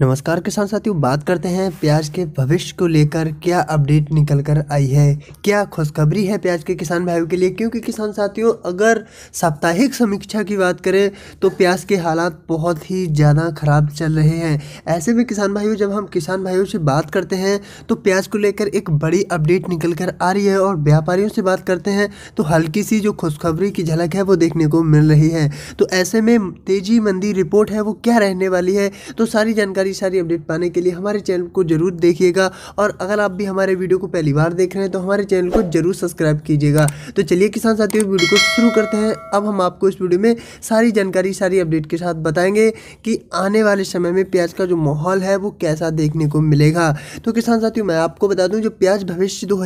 नमस्कार किसान साथियों बात करते हैं प्याज के भविष्य को लेकर क्या अपडेट निकल कर आई है क्या खुशखबरी है प्याज के किसान भाइयों के लिए क्योंकि किसान साथियों अगर साप्ताहिक समीक्षा की बात करें तो प्याज के हालात बहुत ही ज़्यादा ख़राब चल रहे हैं ऐसे में किसान भाइयों जब हम किसान भाइयों से बात करते हैं तो प्याज को लेकर एक बड़ी अपडेट निकल कर आ रही है और व्यापारियों से बात करते हैं तो हल्की सी जो खुशखबरी की झलक है वो देखने को मिल रही है तो ऐसे में तेजी मंदी रिपोर्ट है वो क्या रहने वाली है तो सारी जानकारी सारी सारी अपडेट पाने के लिए हमारे चैनल को जरूर देखिएगा और अगर आप भी हमारे वीडियो को पहली बार देख रहे हैं तो हमारे चैनल को जरूर सब्सक्राइब कीजिएगा तो चलिए किसान साथियों वीडियो को शुरू करते हैं अब हम आपको इस वीडियो में सारी जानकारी सारी अपडेट के साथ बताएंगे कि आने वाले समय में प्याज का जो माहौल है वो कैसा देखने को मिलेगा तो किसान साथियों मैं आपको बता दूं जो प्याज भविष्य दो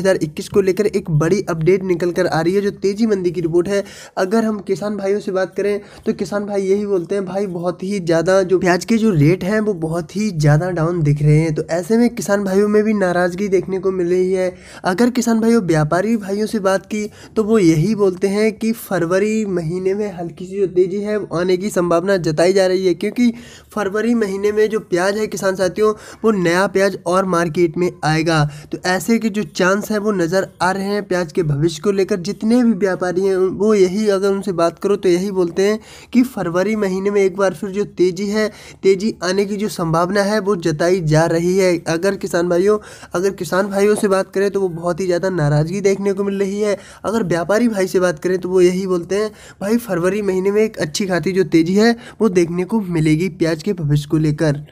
को लेकर एक बड़ी अपडेट निकल कर आ रही है जो तेजी मंदी की रिपोर्ट है अगर हम किसान भाइयों से बात करें तो किसान भाई यही बोलते हैं भाई बहुत ही ज़्यादा जो प्याज के जो रेट हैं वो बहुत बहुत ही ज़्यादा डाउन दिख रहे हैं तो ऐसे में किसान भाइयों में भी नाराज़गी देखने को मिल रही है अगर किसान भाइयों व्यापारी भाइयों से बात की तो वो यही बोलते हैं कि फरवरी महीने में हल्की सी जो तेज़ी है आने की संभावना जताई जा रही है क्योंकि फरवरी महीने में जो प्याज है किसान साथियों वो नया प्याज और मार्केट में आएगा तो ऐसे के जो चांस हैं वो नज़र आ रहे हैं प्याज के भविष्य को लेकर जितने भी व्यापारी हैं वो यही अगर उनसे बात करो तो यही बोलते हैं कि फरवरी महीने में एक बार फिर जो तेज़ी है तेज़ी आने की जो संभावना संभावना है वो जताई जा रही है अगर किसान भाइयों अगर किसान भाइयों से बात करें तो वो बहुत ही ज़्यादा नाराज़गी देखने को मिल रही है अगर व्यापारी भाई से बात करें तो वो यही बोलते हैं भाई फरवरी महीने में एक अच्छी खाती जो तेज़ी है वो देखने को मिलेगी प्याज के भविष्य को लेकर